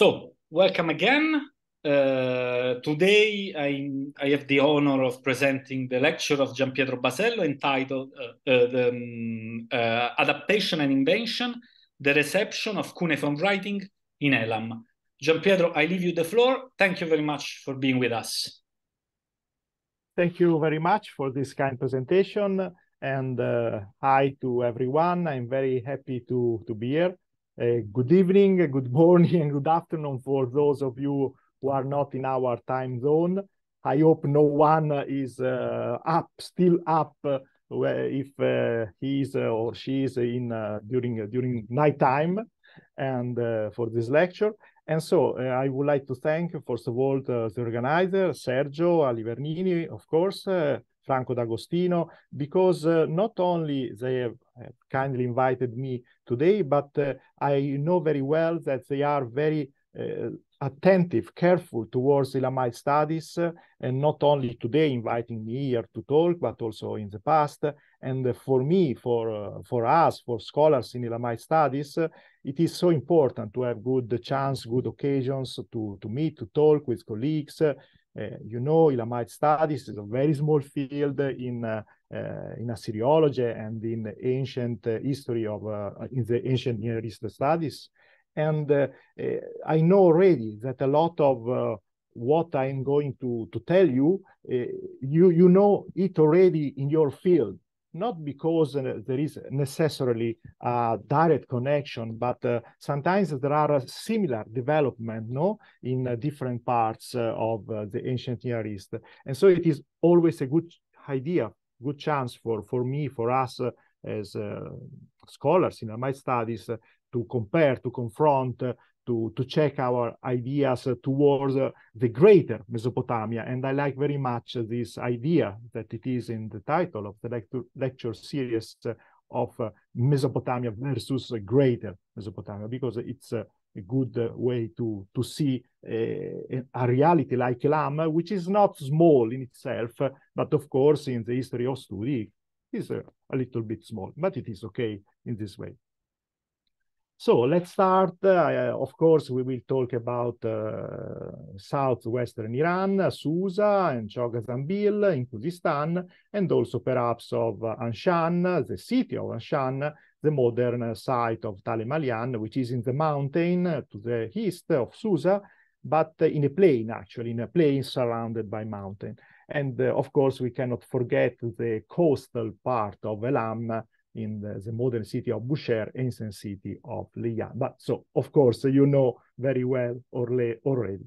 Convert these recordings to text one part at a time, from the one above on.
So, welcome again. Uh, today, I, I, have the honor of presenting the lecture of Gian Pietro Basello entitled uh, uh, the, um, uh, Adaptation and Invention The Reception of Cuneiform Writing in Elam. Gian Pietro, I leave you the floor. Thank you very much for being with us. Thank you very much for this kind presentation. And uh, hi to everyone. I'm very happy to, to be here. Uh, good evening, uh, good morning, and good afternoon for those of you who are not in our time zone. I hope no one is uh, up, still up, uh, if uh, he is uh, or she is in during during nighttime, and for this lecture. And so I would like to thank, first of all, the, the organizer, Sergio Alivernini, of course, Franco D'Agostino, because uh, not only they have uh, kindly invited me today, but uh, I know very well that they are very uh, attentive, careful towards Ilamite studies, uh, and not only today inviting me here to talk, but also in the past. And for me, for, uh, for us, for scholars in Ilamite studies, it is so important to have good chance, good occasions to, to meet, to talk with colleagues, Eh, you know, Elamite studies is a very small field in eh, eh, in Assyriology and in ancient history of in the ancient Near East studies. And I know already that a lot of what I'm going to, to tell you, you you know it already in your field not because uh, there is necessarily a direct connection, but uh, sometimes there are uh, similar development, no, in uh, different parts uh, of uh, the ancient Near East, and so it is always a good idea, good chance for for me, for us as scholars in my studies to compare, to confront to, to check our ideas towards uh, the greater Mesopotamia. And I like very much this idea that it is in the title of the lecture, lecture series uh, of uh, Mesopotamia versus greater Mesopotamia, because it's a good uh, way to to see uh, a reality like Elam, which is not small in itself, uh, but of course in the history of study is a, a little bit small, but it is okay in this way. So let's start. Uh, of course, we will talk about uh, southwestern Iran, Susa and Chogazanbil in Kurdistan, and also perhaps of Anshan, the city of Anshan, the modern site of Talemalian, which is in the mountain to the east of Susa, but in a plain, actually, in a plain surrounded by mountain. And uh, of course, we cannot forget the coastal part of Elam, in the, the, modern city of Boucher, ancient city of Liyan. But so, of course, you know very well already.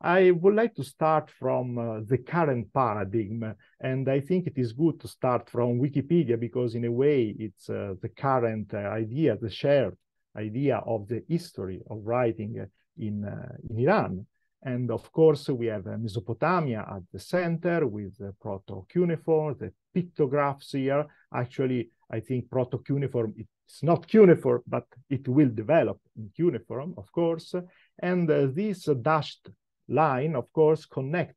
I would like to start from uh, the current paradigm, and I think it is good to start from Wikipedia because, in a way, it's uh, the current uh, idea, the shared idea of the history of writing in, uh, in Iran. And of course, we have uh, Mesopotamia at the center with the proto cuneiform, the pictographs here. Actually, I think proto cuneiform. it's not cuneiform, but it will develop in cuneiform, of course. And uh, this dashed line, of course, connect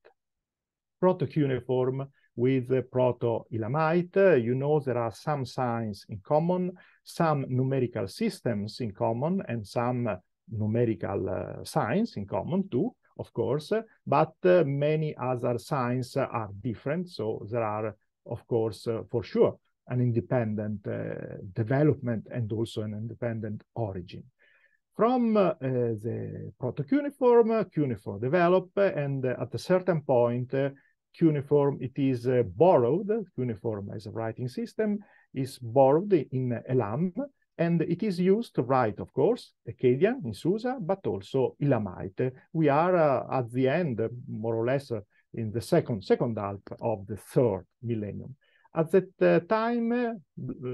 cuneiform with Proto-Elamite. Uh, you know there are some signs in common, some numerical systems in common, and some uh, numerical signs in common too, of course, but uh, many other signs are different, so there are of course, uh, for sure, an independent uh, development and also an independent origin. From uh, the proto-cuneiform, cuneiform develop, and at a certain point, cuneiform, it is borrowed, cuneiform as a writing system, is borrowed in Elam, and it is used to write, of course, Akkadian in Susa, but also Elamite. We are uh, at the end, more or less, uh, in the second, second half of the third millennium. At that uh, time, a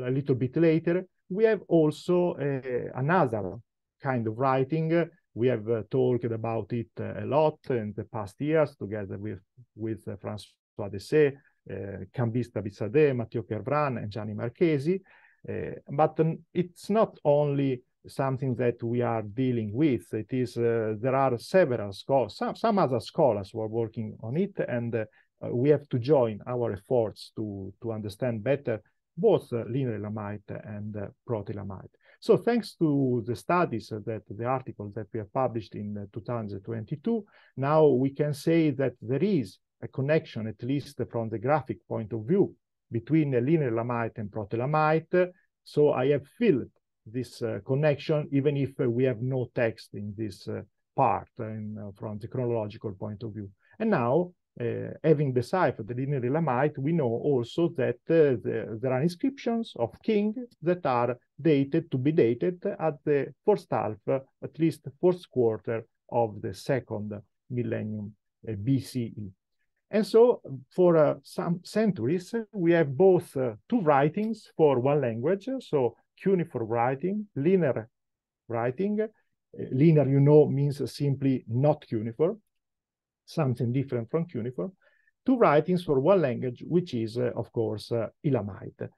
little bit later, we have also uh, another kind of writing. We have uh, talked about it a lot in the past years together with, with François Desse, uh, Cambista Bissade, Matteo Kervran, and Gianni Marchesi. Uh, but um, it's not only something that we are dealing with. It is uh, there are several scholars, some, some other scholars were working on it, and uh, we have to join our efforts to to understand better both uh, linear lamite and uh, proteolamite. So thanks to the studies that the article that we have published in uh, 2022, now we can say that there is a connection, at least from the graphic point of view, between linear lamite and proteolamite. So I have filled this uh, connection, even if uh, we have no text in this uh, part in, from technological point of view. And now, having deciphered the linear Elamite, we know also that the, there are inscriptions of king that are dated to be dated at the first half, at least first quarter of the second millennium BCE. And so for uh, some centuries, we have both uh, two writings for one language. So Cuneiform writing, linear writing. Uh, linear, you know, means simply not cuneiform, something different from cuneiform. Two writings for one language, which is, uh, of course, uh, Elamite.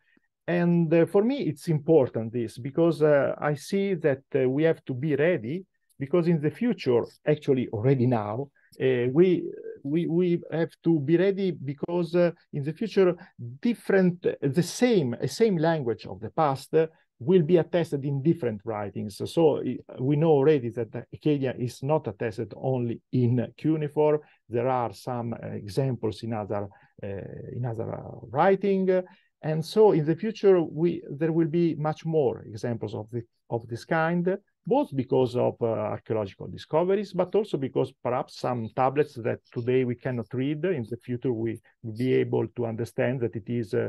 And uh, for me, it's important this because uh, I see that we have to be ready because in the future, actually already now, uh, we we we have to be ready because uh, in the future different the same same language of the past will be attested in different writings. So eh, we know already that Acadia is not attested only in cuneiform. There are some eh, examples in other uh, in other uh, writing, and so in the future we there will be much more examples of the, of this kind both because of uh, archaeological discoveries, but also because perhaps some tablets that today we cannot read, in the future we will be able to understand that it is uh,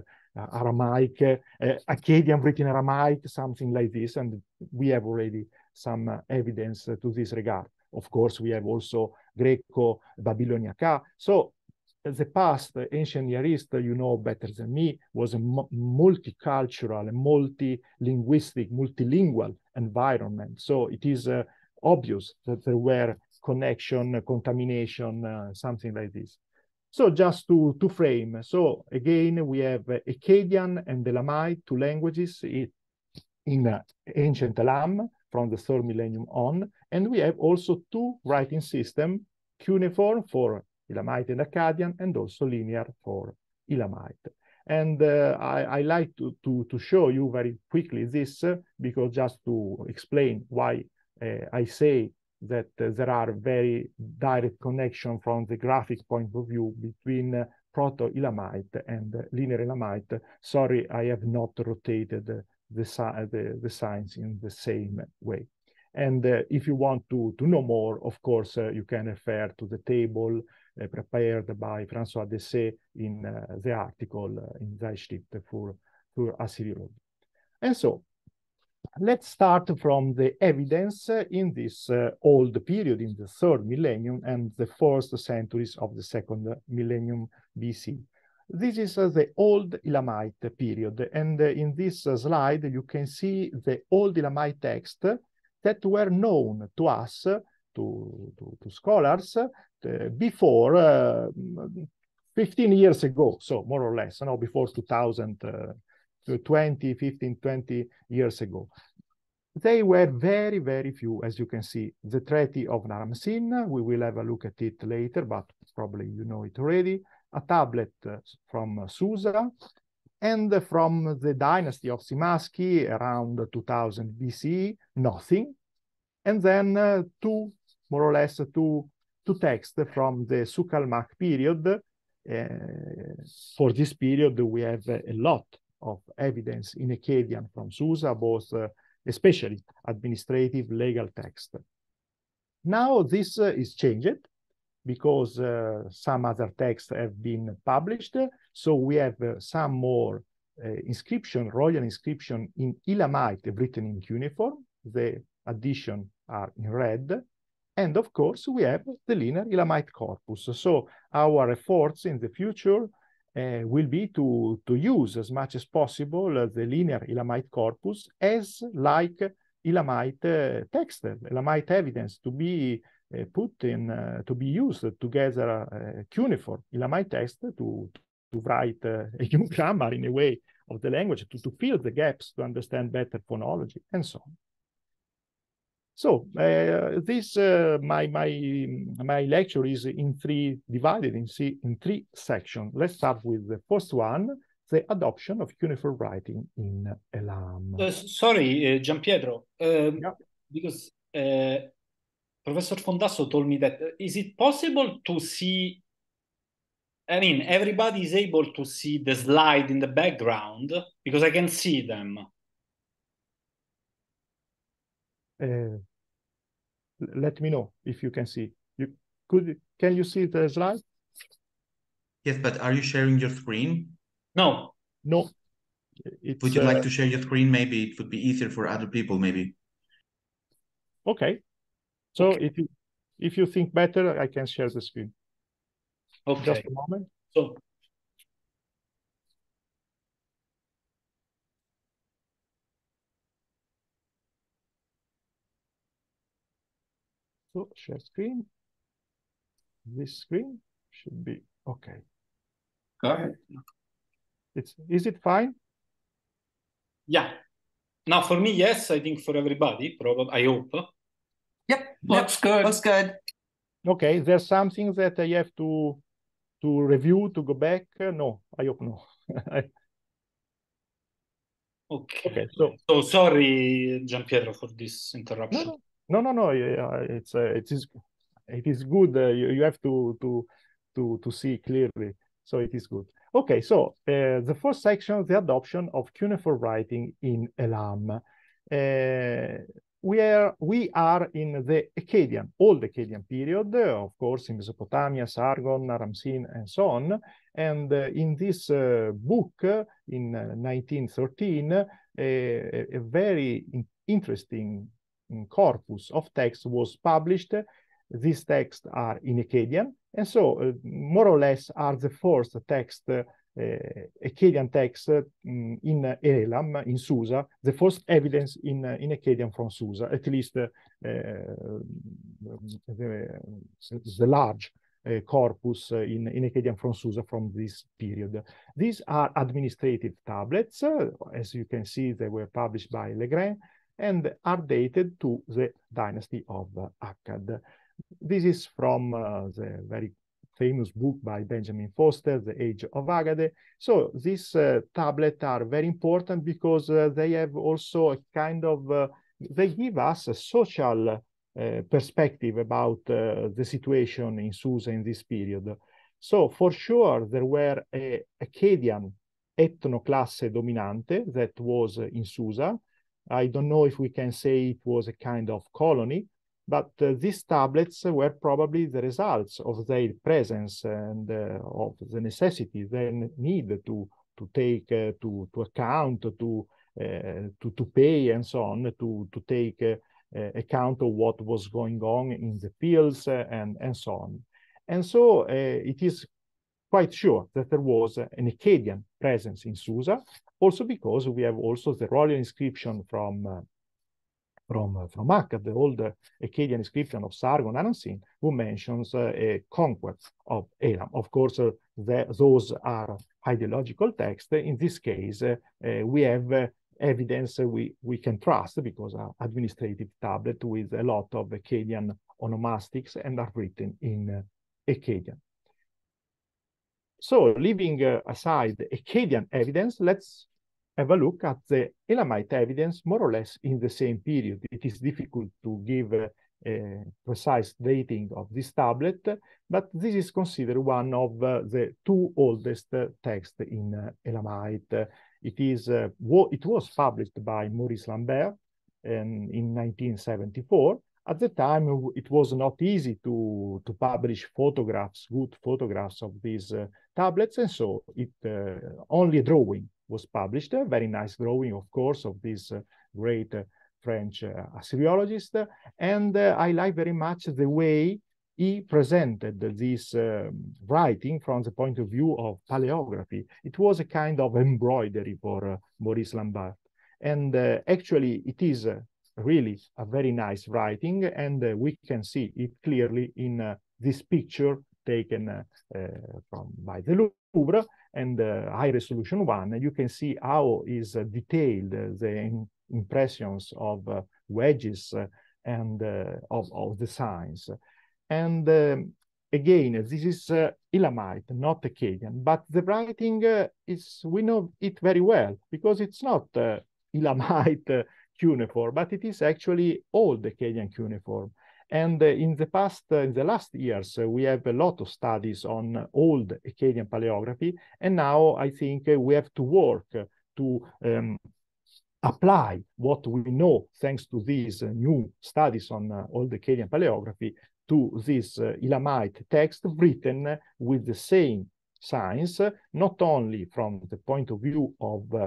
Aramaic, uh, Akkadian written Aramaic, something like this, and we have already some uh, evidence to this regard. Of course, we have also Greco-Babylonica. So the past, the ancient Near East, you know better than me, was a multicultural, multi-linguistic, multilingual environment. So it is uh, obvious that there were connection, contamination, uh, something like this. So just to, to frame, so again, we have Akkadian and Elamite, two languages in uh, ancient Elam from the third millennium on, and we have also two writing systems, cuneiform for Elamite and Akkadian, and also linear for Elamite. And uh, I, I, like to, to, to, show you very quickly this uh, because just to explain why uh, I say that uh, there are very direct connection from the graphic point of view between uh, proto-Elamite and linear Elamite. Sorry, I have not rotated the, the, the signs in the same way. And uh, if you want to, to know more, of course, you can refer to the table Eh, prepared by François Dessay eh, eh, in the article in Zeitschrift for, for Assyriology. And so let's start from the evidence in this uh, old period, in the third millennium and the first centuries of the second millennium BC. This is uh, the old Elamite period. And uh, in this slide, you can see the old Elamite texts that were known to us to, to, to scholars uh, before uh, 15 years ago, so more or less, you know, before 2000, uh, 20, 15, 20 years ago. They were very, very few, as you can see. The Treaty of Naram-Sin, we will have a look at it later, but probably you know it already. A tablet uh, from Susa, and from the dynasty of Simaski around 2000 BC, nothing. And then uh, two more or less two, two texts from the Sukalmak period. Uh, for this period, we have a lot of evidence in Akkadian from Susa, both uh, especially administrative legal text. Now this uh, is changed because uh, some other texts have been published. So we have uh, some more uh, inscription, royal inscription in Elamite written in cuneiform. The addition are in red. And of course, we have the linear Elamite corpus. So our efforts in the future uh, will be to, to use as much as possible uh, the linear Elamite corpus as like Elamite uh, text, Elamite evidence to be uh, put in, uh, to be used together uh, cuneiform Elamite text to, to write uh, a new grammar in a way of the language, to, to fill the gaps, to understand better phonology, and so on. So uh, this uh, my my my lecture is in three divided in, see, in three sections. Let's start with the first one, the adoption of cuneiform writing in Elam. Uh, sorry, Gianpietro, um, yeah. because uh, Professor Fondasso told me that uh, is it possible to see? I mean, everybody is able to see the slide in the background because I can see them. Uh, let me know if you can see. You could can you see the slide? Yes, but are you sharing your screen? No. No. It's, would you like uh, to share your screen? Maybe it would be easier for other people. Maybe. Okay. So okay. if you if you think better, I can share the screen. Okay. Just a moment. So So share screen. This screen should be okay. Go ahead. It's is it fine? Yeah. Now for me, yes. I think for everybody, probably. I hope. Yep. Looks yep. good. Looks good. Okay. There's something that I have to to review to go back. no, I hope no. Okay. okay. so, so sorry, Giampiero, for this interruption. no. No, no, no. It's uh, it is it is good. Uh, you, you have to to to to see clearly. So it is good. Okay, so uh, the first section, the adoption of cuneiform writing in Elam. Uh, we are we are in the Akkadian, old Akkadian period, uh, of course, in Mesopotamia, Sargon, Aramsin, and so on. And uh, in this uh, book, in 1913, a, a very interesting corpus of text was published. These texts are in Akkadian, and so uh, more or less are the first text, uh, Akkadian texts uh, in Elam, in Susa, the first evidence in, in Akkadian from Susa, at least the, the large uh, corpus uh, in, in Akkadian from Susa from this period. These are administrative tablets. Uh, as you can see, they were published by Legrain and are dated to the dynasty of Akkad. This is from uh, the very famous book by Benjamin Foster, The Age of Agade. So these uh, tablets are very important because uh, they have also a kind of, uh, they give us a social uh, perspective about uh, the situation in Susa in this period. So for sure, there were a Akkadian class dominante that was in Susa, I don't know if we can say it was a kind of colony, but uh, these tablets were probably the results of their presence and uh, of the necessity, their need to to take uh, to to account to uh, to to pay and so on to to take uh, uh, account of what was going on in the fields and and so on, and so it is quite sure that there was an Akkadian presence in Susa, also because we have also the royal inscription from uh, from uh, from Akkad, the old uh, Akkadian inscription of Sargon Anansin, who mentions uh, a conquest of Elam. Of course, the, those are ideological texts. In this case, we have evidence we, we can trust because an administrative tablet with a lot of Akkadian onomastics and are written in Akkadian. So leaving aside Akkadian evidence, let's have a look at the Elamite evidence more or less in the same period. It is difficult to give a, precise dating of this tablet, but this is considered one of uh, the two oldest uh, texts in uh, Elamite. It, is, uh, it was published by Maurice Lambert um, in, in 1974. At the time, it was not easy to, to publish photographs, good photographs of these tablets, and so it only a drawing was published. A very nice drawing, of course, of this uh, great uh, French uh, Assyriologist. And I like very much the way he presented this writing from the point of view of paleography. It was a kind of embroidery for uh, Maurice Lambert. And uh, actually, it is uh, really a very nice writing, and we can see it clearly in this picture taken from by the Louvre and uh, high resolution one, you can see how is uh, detailed uh, the impressions of wedges and of, of the signs. And um, again, this is uh, Elamite, not Akkadian, but the writing uh, is, we know it very well because it's not uh, Elamite uh, cuneiform, but it is actually old Akkadian cuneiform. And uh, in the past, uh, in the last years, uh, we have a lot of studies on old Akkadian paleography. And now I think we have to work to um, apply what we know thanks to these new studies on old Akkadian paleography to this Elamite text written with the same signs, not only from the point of view of uh,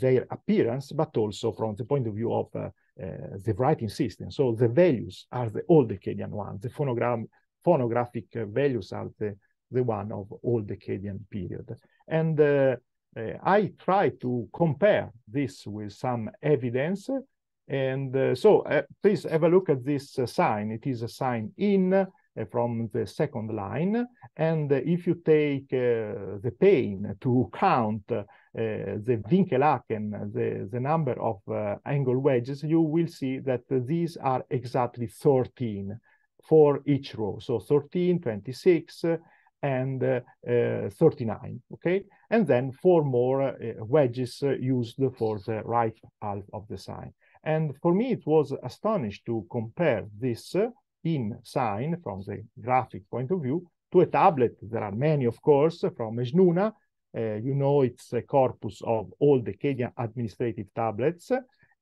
their appearance, but also from the point of view of uh, Eh, the writing system. So the values are the old Akkadian ones. The phonogram, phonographic values are the, the one of old Akkadian period. And uh, I try to compare this with some evidence. And uh, so uh, please have a look at this sign. It is a sign in from the second line. And if you take the pain to count Eh, the winkel and the, the number of eh, angle wedges, you will see that these are exactly 13 for each row. So 13, 26, and uh, uh, 39, okay? And then four more uh, wedges used for the right half of the sign. And for me, it was astonished to compare this in sign from the graphic point of view to a tablet. There are many, of course, from Esnuna, uh, you know, it's a corpus of all the Kadian administrative tablets.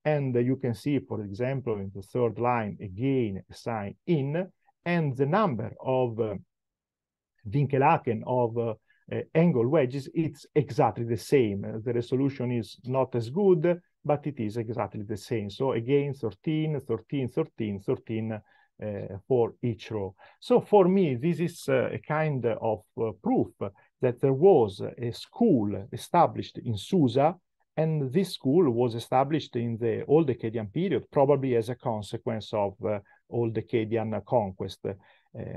And you can see, for example, in the third line, again, sign in, and the number of uh, of uh, uh, angle wedges, it's exactly the same. Uh, the resolution is not as good, but it is exactly the same. So again, 13, 13, 13, 13 uh, for each row. So for me, this is uh, a kind of proof that there was a school established in Susa, and this school was established in the Old Acadian period, probably as a consequence of uh, Old Acadian conquest. Uh,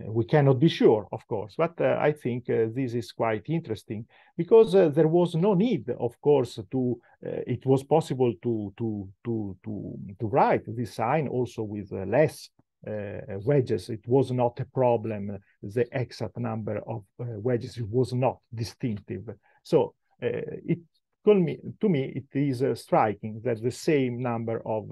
we cannot be sure, of course, but uh, I think uh, this is quite interesting because uh, there was no need, of course, to uh, it was possible to to to to to write this sign also with uh, less uh, wedges. It was not a problem, the exact number of uh, wedges. It was not distinctive. So uh, it me, to me, it is striking that the same number of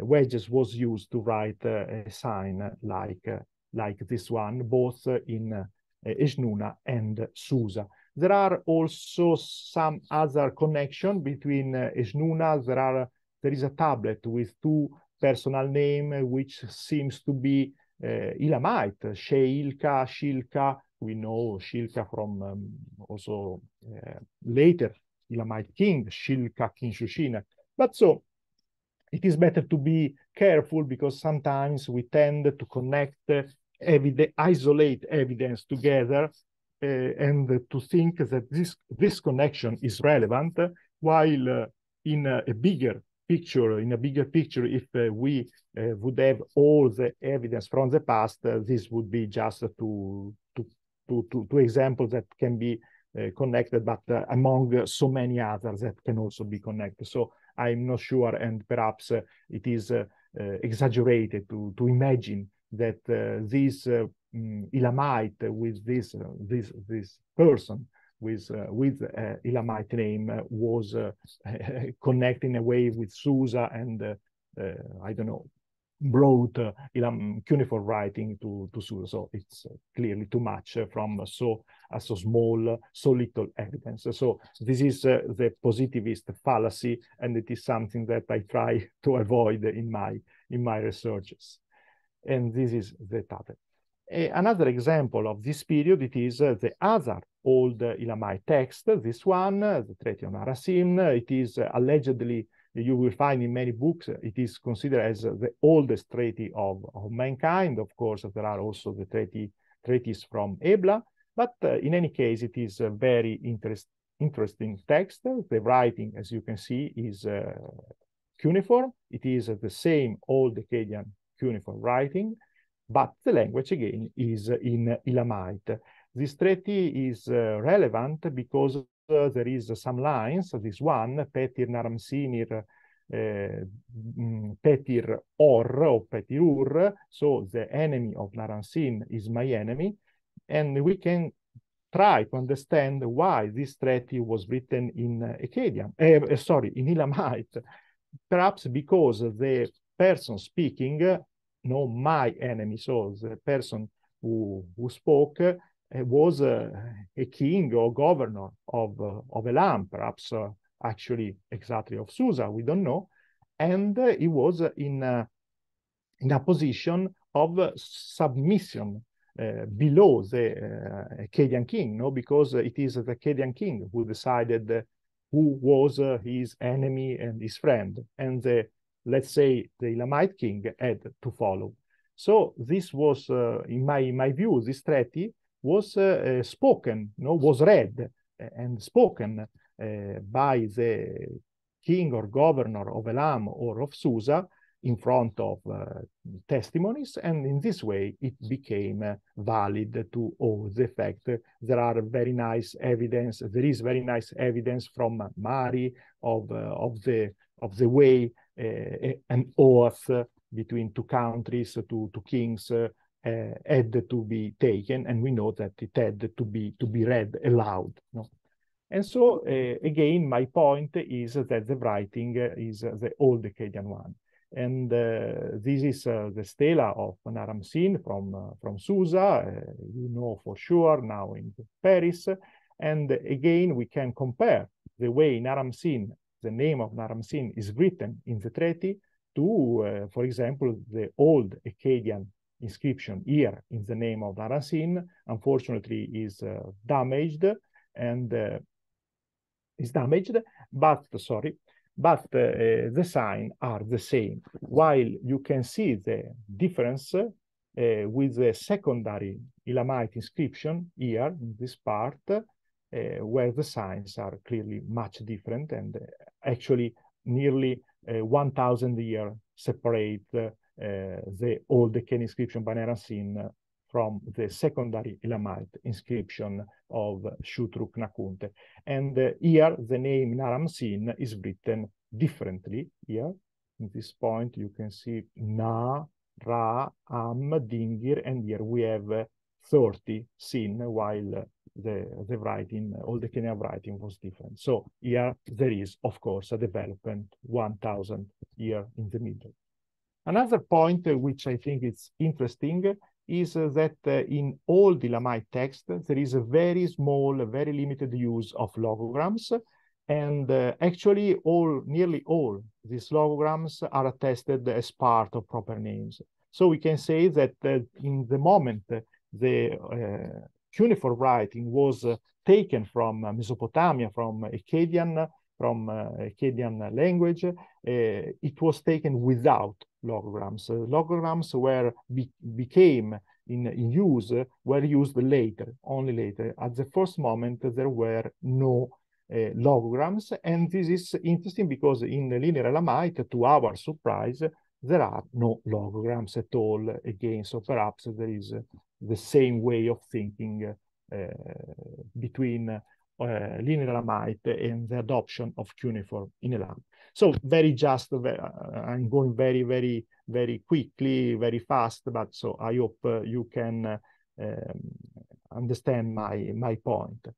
wedges was used to write a sign like, like this one, both in Esnuna and Susa. There are also some other connection between uh, Esnuna. There are there is a tablet with two personal name, uh, which seems to be uh, Elamite, Sheilka, Shilka. We know Shilka from um, also uh, later Elamite king, Shilka, King But so it is better to be careful because sometimes we tend to connect uh, evid isolate evidence together uh, and to think that this, this connection is relevant, while uh, in a bigger picture, in a bigger picture, if uh, we uh, would have all the evidence from the past, uh, this would be just two, two, two, two, two examples that can be connected, but among so many others that can also be connected. So I'm not sure, and perhaps it is exaggerated to, to imagine that this mm, Elamite with this, this, this person with uh, with uh, Elamite name uh, was uh, connecting a way with Susa and uh, uh, I don't know brought uh, cuneiform writing to to Susa. So it's clearly too much uh, from so so small, so little evidence. So this is the positivist fallacy, and it is something that I try to avoid in my in my researches. And this is the tablet. Eh, another example of this period, it is the other old Elamite text. This one, the Treaty on Arasim, it is allegedly, you will find in many books, it is considered as the oldest treaty of, of mankind. Of course, there are also the treaty, treaties from Ebla, but uh, in any case, it is a very interest, interesting text. The writing, as you can see, is uh, cuneiform. It is the same old Akkadian cuneiform writing, but the language again is in Elamite. This treaty is uh, relevant because uh, there is some lines, this one, Petir Naramsinir uh, mm, Petir Or or Petirur, so the enemy of Naransin is my enemy, and we can try to understand why this treaty was written in uh, Akkadian, eh, uh, sorry, in Elamite, perhaps because the person speaking, no, my enemy, so the person who, who spoke, was a king or governor of, of Elam, perhaps uh, actually exactly of Susa, we don't know. And uh, he was in, in a position of submission uh, below the uh, Akkadian king, no, because it is the Akkadian king who decided uh, who was uh, his enemy and his friend, and the, let's say the Elamite king had to follow. So this was, in my in my view, this treaty was uh, spoken, no, was read and spoken uh, by the king or governor of Elam or of Susa in front of uh, testimonies, and in this way it became uh, valid to all the fact. there are very nice evidence. There is very nice evidence from Mari of uh, of the of the way an oath between two countries, two two kings, uh, had to be taken, and we know that it had to be to be read aloud. No? And so uh, again, my point is that the writing is the old Akkadian one. And uh, this is the stela of Naram Sin from, from Susa, you know for sure now in Paris. And again, we can compare the way Naram Sin, the name of Naram Sin, is written in the treaty to, uh, for example, the old Akkadian inscription here in the name of Narasin, unfortunately, is uh, damaged and uh, is damaged, but sorry, but uh, uh the sign are the same. While you can see the difference uh, with the secondary Elamite inscription here in this part, uh, where the signs are clearly much different and actually nearly 1,000 year separate uh, the old Deccan inscription Banerasin from the secondary Elamite inscription of Shutruk Nakunte. And uh, here the name Naramsin is written differently here. At this point, you can see Na, Ra, Am, Dingir, and here we have uh, 30 sin, while the, the writing, all the Kenyan writing was different. So here there is, of course, a development 1,000 year in the middle. Another point uh, which I think is interesting is uh, that uh, in all the Lamite text, there is a very small, very limited use of logograms. And actually, all nearly all these logograms are attested as part of proper names. So we can say that in the moment the cuneiform writing was taken from Mesopotamia, from Akkadian from Akkadian uh, language, uh, it was taken without lograms. Uh, lograms were be became in, in use were used later, only later. At the first moment, there were no uh, lograms. And this is interesting because in linear Elamite, to our surprise, there are no lograms at all again. So perhaps there is uh, the same way of thinking uh, between Eh, linear amite and the adoption of cuneiform in Elam. So very just, eh, I'm going very, very, very quickly, very fast, but so I hope eh, you can um, understand my, my point.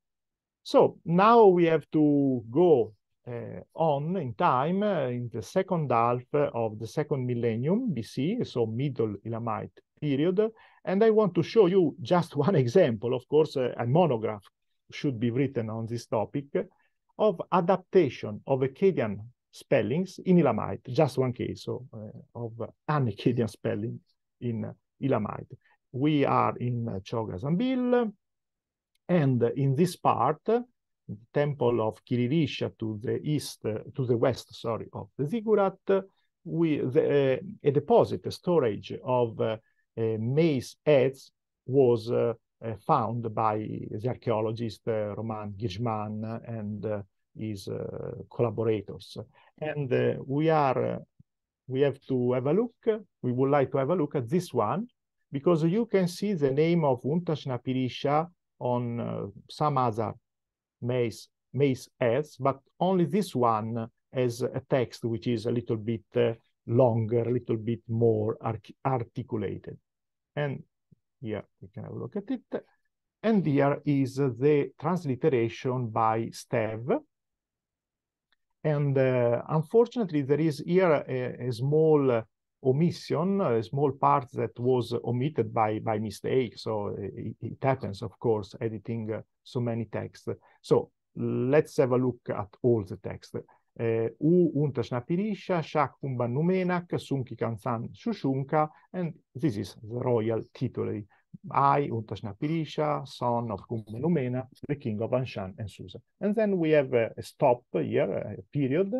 So now we have to go uh, on in time uh, in the second half of the second millennium BC, so Middle Elamite period. And I want to show you just one example, of course, uh, a monograph should be written on this topic of adaptation of Akkadian spellings in Elamite, just one case so, uh, of an Akkadian spelling in Elamite. We are in Chogazambil, and in this part, the temple of Kiririsha to the east, uh, to the west, sorry, of the ziggurat, we, the, uh, a deposit, a storage of uh, maize heads was uh, uh, found by the archaeologist uh, Roman Gijman and uh, his collaborators. And we are we have to have a look. We would like to have a look at this one because you can see the name of Untasnapirisha on uh, some other mace mace ads, but only this one has a text which is a little bit uh, longer, a little bit more articulated. And here we can have a look at it. And here is the transliteration by Stev. And uh, unfortunately, there is here a, a small uh, omission, a small part that was omitted by, by mistake. So it, it happens, of course, editing uh, so many texts. So let's have a look at all the text. Eh, u untasnapirisha Shak Umbannumenak, Sunki Kansan Shushunka, and this is the royal titulary. I, untasnapirisha son of Kumbanumena, the king of Anshan and Susa. And then we have a stop here, a period,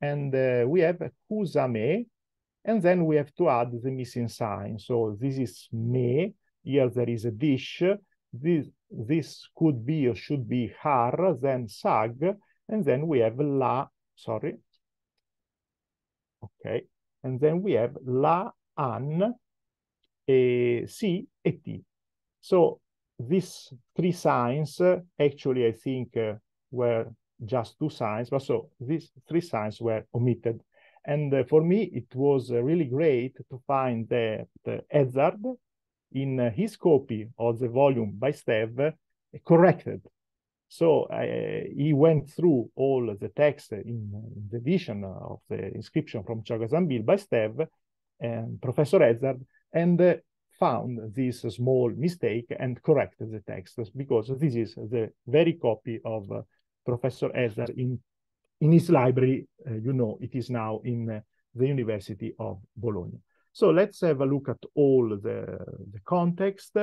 and uh, we have Kusame, and then we have to add the missing sign. So this is me, here there is a dish, this, this could be or should be har, then sag, and then we have la sorry. Okay, and then we have la, an, ti. So these three signs, uh, actually, I think uh, were just two signs, but so these three signs were omitted. And uh, for me, it was uh, really great to find that Edzard, in uh, his copy of the volume by Stev, uh, corrected so uh, he went through all the text in, in the vision of the inscription from Chagazambil by Stev and Professor Ezard and uh, found this small mistake and corrected the text because this is the very copy of uh, Professor Ezard in, in his library. Uh, you know, it is now in the University of Bologna. So let's have a look at all the, the context.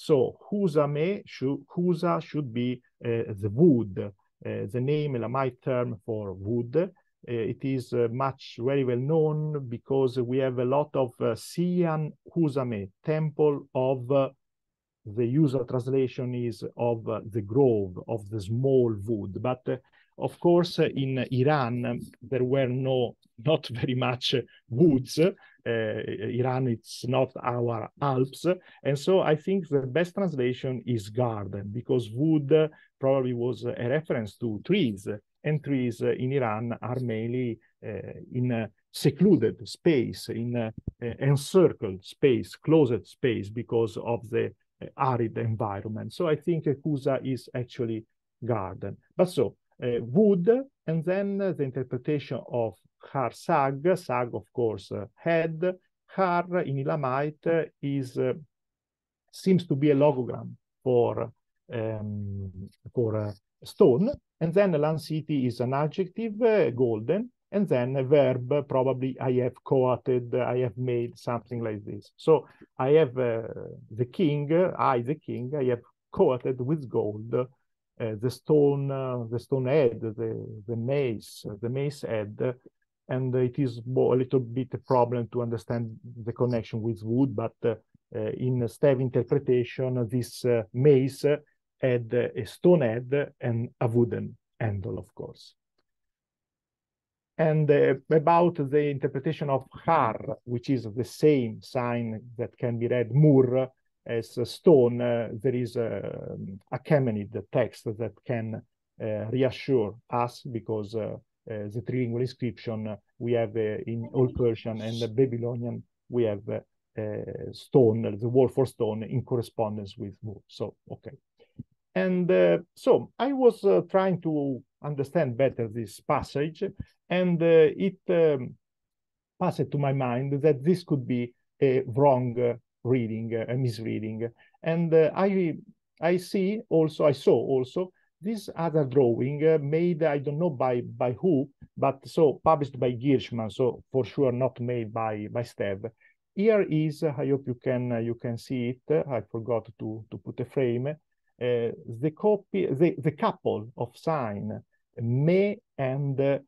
So Husame should, Husa should be eh, the wood, eh, the name the my term for wood. Eh, it is much very well known because we have a lot of uh, Sian Husame, temple of the user translation is of uh, the grove of the small wood but uh, of course uh, in iran there were no not very much woods uh, Iran, it's not our Alps. And so I think the best translation is garden because wood probably was a reference to trees and trees in Iran are mainly uh, in uh, secluded space, in encircled space, closed space because of the arid environment. So I think Kusa is actually garden. But so uh, wood and then the interpretation of har sag, sag of course, head, har in Elamite is, uh, seems to be a logogram for, um, for stone. And then city is an adjective, uh, golden, and then a verb, probably I have coated, I have made, something like this. So I have uh, the king, I the king, I have coated with gold uh, the stone uh, the stone head, the the mace, the mace head, and it is a little bit a problem to understand the connection with wood, but uh, in Steve interpretation, this mace had a stone head and a wooden handle, of course. And uh, about the interpretation of har, which is the same sign that can be read mur as a stone, uh, there is uh, a, achaemenid text that can uh, reassure us because the trilingual inscription we have in Old Persian and Babylonian, we have stone, the wall for stone in correspondence with wood. So, okay. And uh, so I was uh, trying to understand better this passage, and uh, it um, passed to my mind that this could be a wrong reading, uh, misreading. And uh, I, I see also, I saw also this other drawing uh, made, I don't know by, by who, but so published by Girschman, so for sure not made by, by Steve. Here is, I hope you can, uh, you can see it. I forgot to, to put a frame. Uh, the copy, the, the couple of sign, me and uh,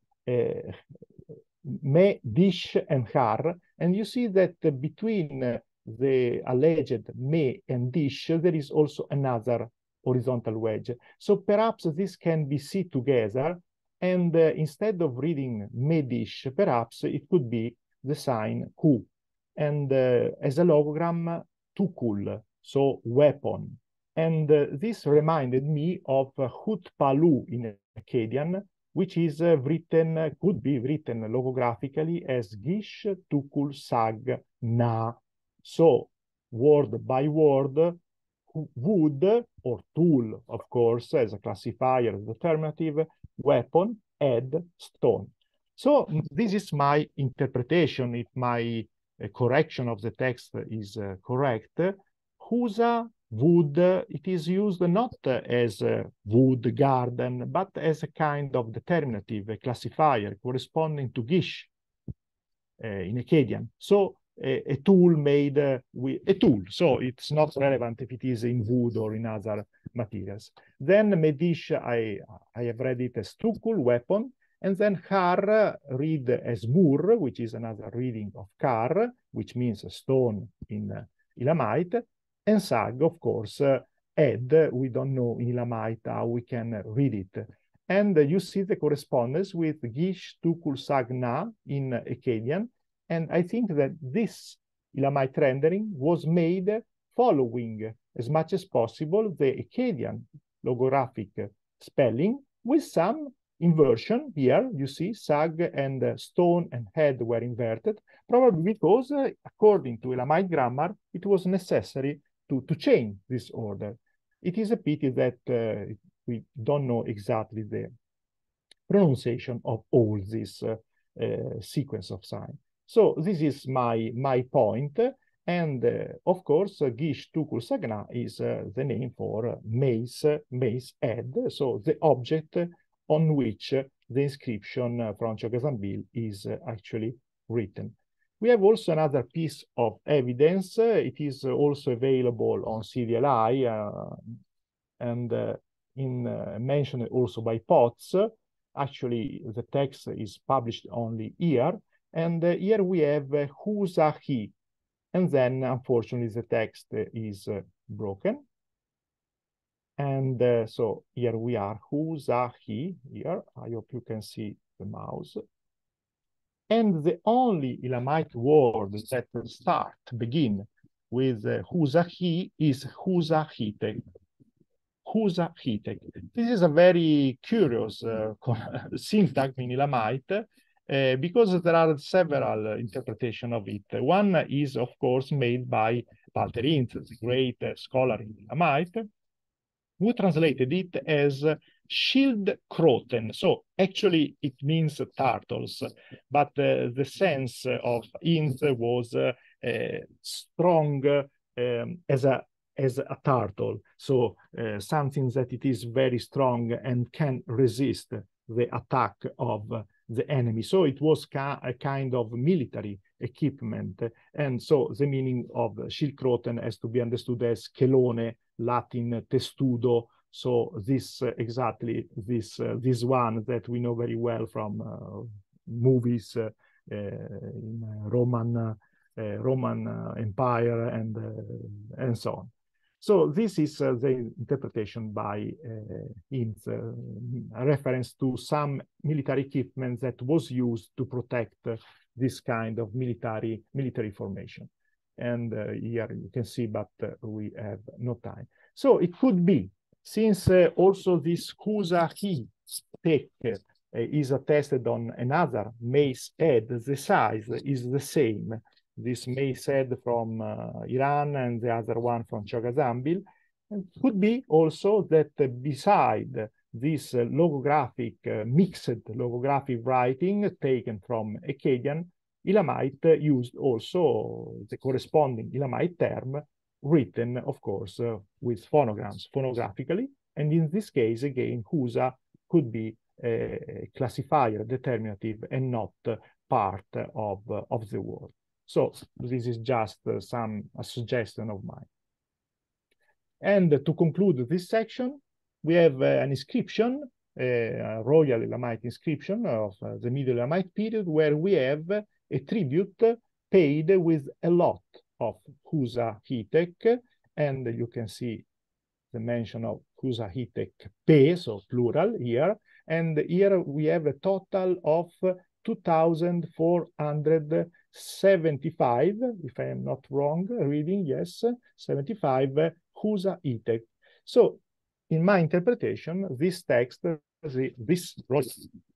me, dish, and har. And you see that between the alleged May and dish, there is also another horizontal wedge. So perhaps this can be seen together, and uh, instead of reading May dish, perhaps it could be the sign ku, and uh, as a logogram, tukul, so weapon. And uh, this reminded me of hutpalu in Akkadian, which is uh, written, could be written logographically as Gish Tukul Sag Na so word by word, would or tool, of course, as a classifier, as weapon, head, stone. So this is my interpretation, if my uh, correction of the text is uh, correct. Husa wood, uh, it is used not as a wood garden, but as a kind of determinative, a classifier corresponding to Gish uh, in Akkadian. So a, tool made uh, with a tool. So it's not relevant if it is in wood or in other materials. Then Medish, I, I have read it as Tukul, weapon. And then Kar, uh, read as Mur, which is another reading of Kar, which means a stone in uh, And Sag, of course, uh, Ed, we don't know in how we can read it. And you see the correspondence with Gish, Tukul, Sagna in Akkadian and I think that this Elamite rendering was made following as much as possible the Akkadian logographic spelling with some inversion here you see sag and stone and head were inverted probably because uh, according to elamite grammar it was necessary to, to change this order it is a pity that uh, we don't know exactly the pronunciation of all this uh, uh, sequence of signs so this is my, my point. And uh, of course, uh, Gish Tukul Sagna is uh, the name for uh, mace, uh, mace head, so the object on which uh, the inscription from Chogazambil is actually written. We have also another piece of evidence. It is also available on CDLI and in, mentioned also by Potts. Actually, the text is published only here, and uh, here we have uh, who's a he. And then, unfortunately, the text is uh, broken. And uh, so here we are, who's a he here. I hope you can see the mouse. And the only Elamite word that start, begin with uh, who's a he is who's a hite. Who's a hite. This is a very curious uh, syntax in Elamite. Eh, because there are several mm. interpretations of it. One is, of course, made by Palterins, the great eh, scholar in Elamite, who translated it as shield croton. So actually it means turtles, but uh, the sense of "in" was uh, uh, strong um, as a as a turtle. So something that it is very strong and can resist the attack of the enemy. So it was ca- a kind of military equipment. And so the meaning of Schildkroten has to be understood as Kelone, Latin testudo. So this uh, exactly this uh, this one that we know very well from uh, movies uh, uh, in Roman uh, Roman Empire and and so on. So this is uh, the interpretation by uh, uh, reference to some military equipment that was used to protect this kind of military military formation. And uh, here you can see, but uh, we have no time. So it could be, since uh, also this kusa stick tech is attested on another mace head, the size is the same this May said from uh, Iran and the other one from Chagazambil. And could be also that beside this uh, logographic, uh, mixed logographic writing taken from Akkadian, Elamite used also the corresponding Elamite term written, of course, uh, with phonograms, phonographically. And in this case, again, Husa could be a classifier, determinative, and not part of, of the word. So this is just uh, some suggestion of mine. And to conclude this section, we have uh, an inscription, uh, a royal Elamite inscription of uh, the Middle Elamite period, where we have a tribute paid with a lot of Husa Hitek, and you can see the mention of Husa Hitek P, so plural here, and here we have a total of 2,400 75, if I am not wrong, reading, yes, 75, Husa Itek. So in my interpretation, this text, the, this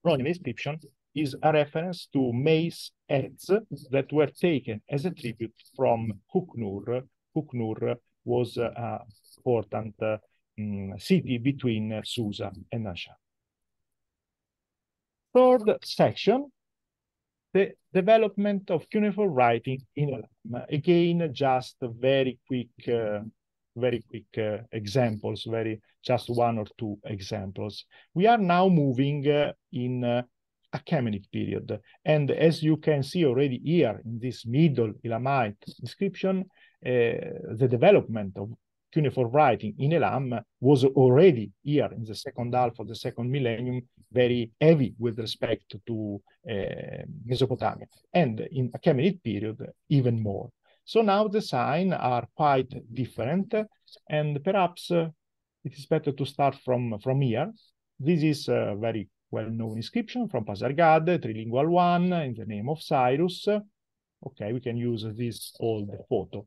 Ronin inscription is a reference to maize heads that were taken as a tribute from Huknur. Huknur was an important uh, um, city between Susa and Nasha. Third section, the development of cuneiform writing in Elam. Again, just very quick, uh, very quick uh, examples, very just one or two examples. We are now moving uh, in uh, Achaemenid period, and as you can see already here in this middle Elamite description, uh, the development of cuneiform writing in Elam was already here in the second half of the second millennium, very heavy with respect to uh, Mesopotamia, and in Achaemenid period, even more. So now the signs are quite different, and perhaps uh, it is better to start from, from here. This is a very well-known inscription from Pasargad, trilingual one, in the name of Cyrus. Okay, we can use this old photo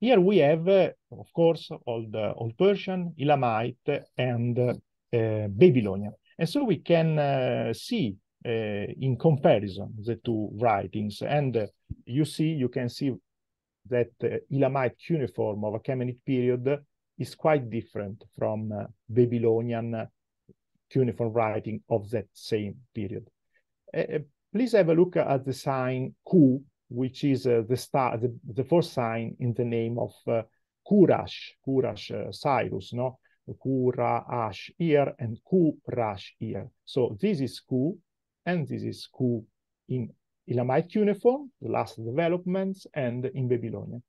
here we have, of course, old, old Persian, Elamite, and eh, Babylonian. And so we can eh, see eh, in comparison the two writings. And you see, you can see that Elamite cuneiform of Achaemenid period is quite different from Babylonian cuneiform writing of that same period. Uh, please have a look at the sign Q which is uh, the star, the, the, first sign in the name of uh, Kurash, Kurash uh, Cyrus, no? Kurash here and Kurash here. So this is Ku, and this is Ku in Elamite cuneiform, the last developments, and in Babylonian.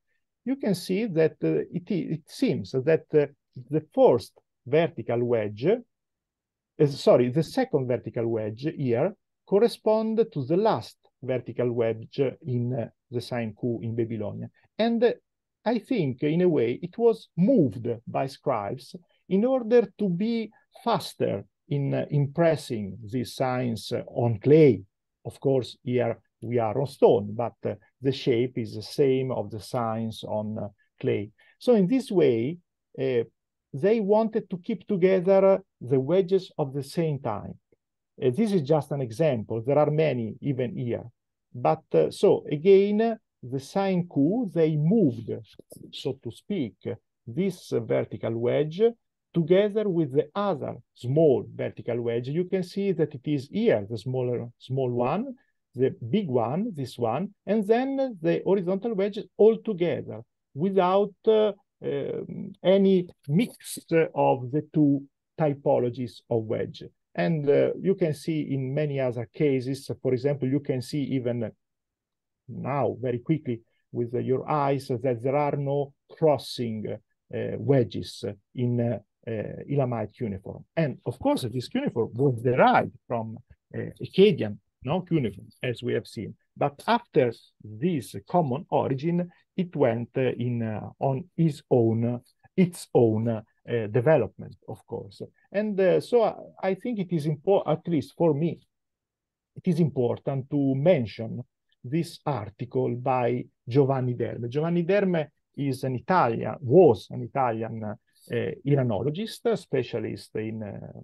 You can see that uh, it, it seems that uh, the first vertical wedge, uh, sorry, the second vertical wedge here correspond to the last vertical wedge in uh, the sign Q in Babylonia. And uh, I think, in a way, it was moved by scribes in order to be faster in uh, impressing these signs on clay. Of course, here we are on stone, but the shape is the same of the signs on clay. So in this way, uh, they wanted to keep together the wedges of the same time. Uh, this is just an example. There are many even here. But uh, so again, the Sanku, they moved, so to speak, this vertical wedge together with the other small vertical wedge. You can see that it is here, the smaller small one, the big one, this one, and then the horizontal wedge all together without uh, uh, any mix of the two typologies of wedge. And uh, you can see in many other cases, for example, you can see even now very quickly with your eyes that there are no crossing uh, wedges in uh, uh Elamite cuneiform. And of course, this cuneiform was derived from uh, Akkadian no cuneiform, as we have seen. But after this common origin, it went uh, in uh, on its own its own uh, development, of course. And uh, so I think it is important, at least for me, it is important to mention this article by Giovanni Derme. Giovanni Derme is an Italian, was an Italian uh, Iranologist, specialist in uh,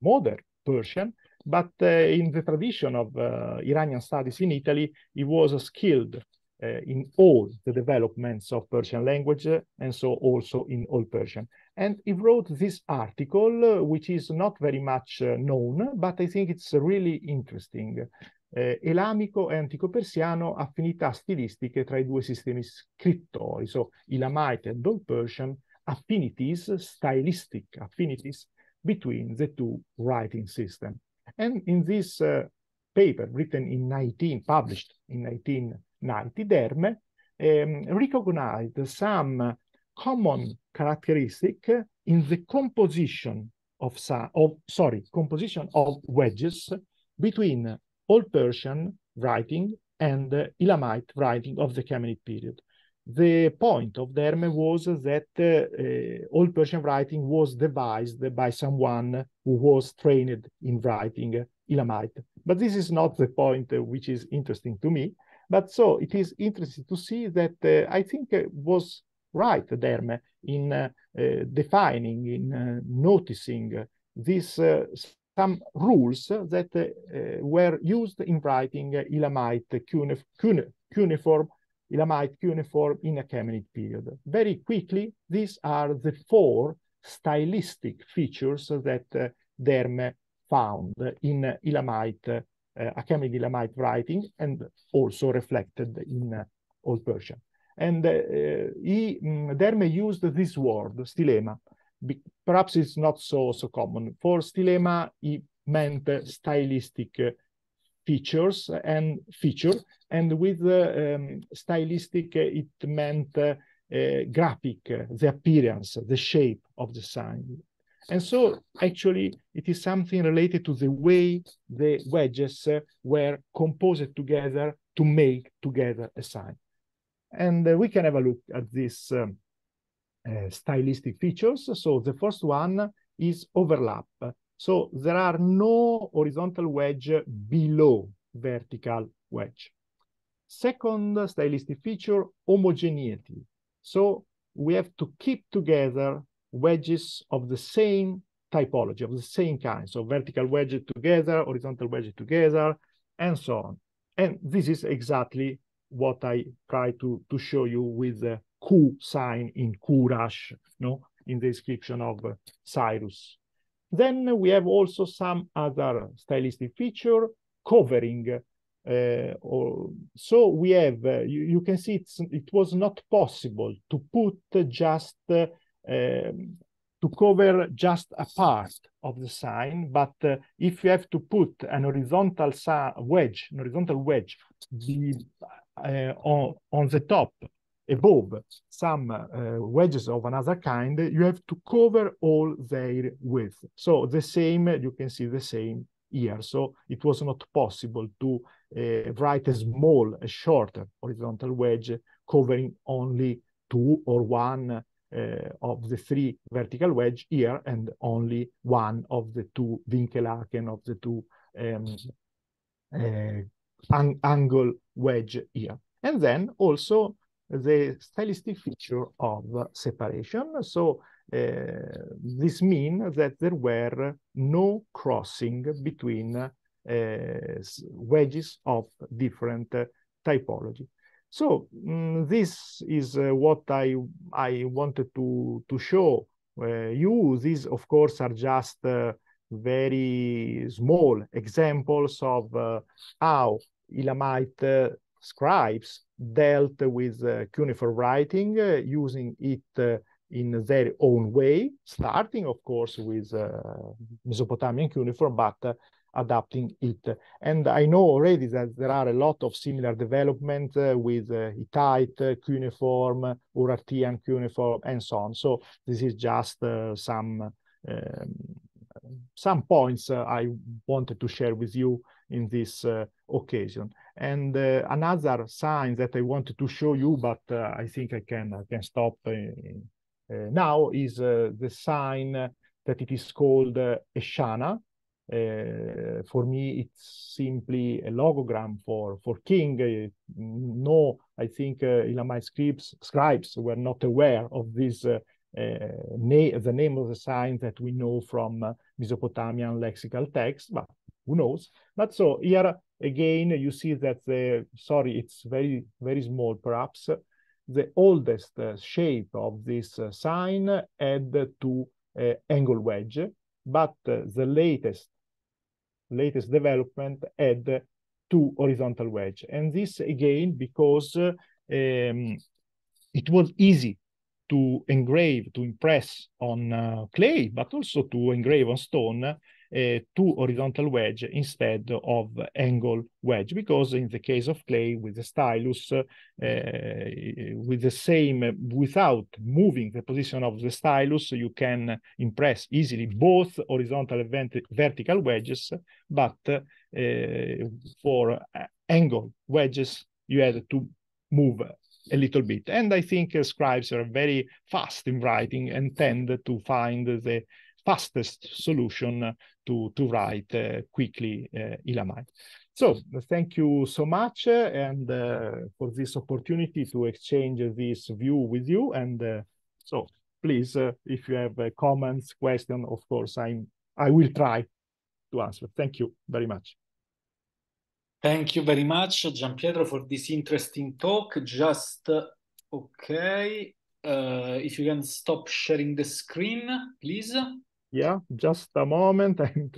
modern Persian, but uh, in the tradition of Iranian studies in Italy, he was skilled Eh, in all the developments of Persian language, eh, and so also in Old Persian. And he wrote this article, eh, which is not very much known, but I think it's really interesting. elamico e antico persiano, affinità stilistiche tra i due sistemi scrittori. So, Elamite and Old Persian, affinities, stylistic affinities between the two writing systems. And in this uh, paper, written in 19, published in 19 1990, um, recognized some common characteristic in the composition of, of sorry composition of wedges between Old Persian writing and uh, Elamite writing of the Kamenid period. The point of Derme was that uh, uh, Old Persian writing was devised by someone who was trained in writing Elamite. But this is not the point which is interesting to me. But so it is interesting to see that uh, I think it uh, was right Derme in uh, uh, defining, in uh, noticing these some rules that were used in writing Elamite cuneiform, cune, cuneiform, Elamite cuneiform in a Achaemenid period. Very quickly, these are the four stylistic features that Derme found in Elamite uh, academically Elamite writing and also reflected in uh, Old Persian. And uh, he, mm, Derme used this word, stilema. Be perhaps it's not so, so common. For stilema, he meant stylistic features and feature. And with um, stylistic, it meant graphic, the appearance, the shape of the sign. And so actually it is something related to the way the wedges uh, were composed together to make together a sign. And uh, we can have a look at these um, uh, stylistic features. So the first one is overlap. So there are no horizontal wedge below vertical wedge. Second stylistic feature, homogeneity. So we have to keep together wedges of the same typology, of the same kind. So vertical wedges together, horizontal wedges together, and so on. And this is exactly what I try to, to show you with the Q sign in you no, in the description of uh, Cyrus. Then we have also some other stylistic feature covering. Uh, or, so we have, uh, you, you, can see it was not possible to put just uh, um, to cover just a part of the sign, but uh, if you have to put an horizontal wedge, an horizontal wedge the, uh, on, on the top above some uh, wedges of another kind, you have to cover all their width. So the same, you can see the same here. So it was not possible to uh, write a small, a shorter horizontal wedge covering only two or one Eh, of the three vertical wedge here and only one of the two Winkelhaken of the two um, eh, angle wedge here. And then also the stylistic feature of separation. So uh, this means that there were no crossing between uh, wedges of different uh, typology. So mm, this is uh, what I I wanted to to show uh, you. These, of course, are just uh, very small examples of uh, how Elamite uh, scribes dealt with uh, cuneiform writing, using it in their own way, starting, of course, with Mesopotamian cuneiform, but adapting it. And I know already that there are a lot of similar development uh, with uh, Hittite uh, cuneiform, Urartian cuneiform, and so on. So this is just uh, some um, some points uh, I wanted to share with you in this uh, occasion. And another sign that I wanted to show you, but I think I can I can stop now, is the sign that it is called Eshana, Eh, for me, it's simply a logogram for for king. Eh, no, I think uh, eh, Elamite scripts scribes were not aware of this. Na- the name of the sign that we know from Mesopotamian lexical texts. but who knows? But so here again, you see that the sorry, it's very very small, perhaps the oldest shape of this sign had to uh, angle wedge, but the latest latest development add to horizontal wedge. And this again, because um, it was easy to engrave, to impress on uh, clay, but also to engrave on stone uh, eh, two horizontal wedge instead of angle wedge because in the case of clay with the stylus uh, with the same without moving the position of the stylus you can impress easily both horizontal and vertical wedges but uh, for angle wedges you had to move a little bit and i think scribes are very fast in writing and tend to find the fastest solution to, to write uh, quickly uh, Elamite. So thank you so much and uh, for this opportunity to exchange this view with you. And so please, if you have comments, questions, of course, I'm, I will try to answer. Thank you very much. Thank you very much, Gianpietro, for this interesting talk. Just, okay, uh, if you can stop sharing the screen, please. Yeah, just a moment. I'm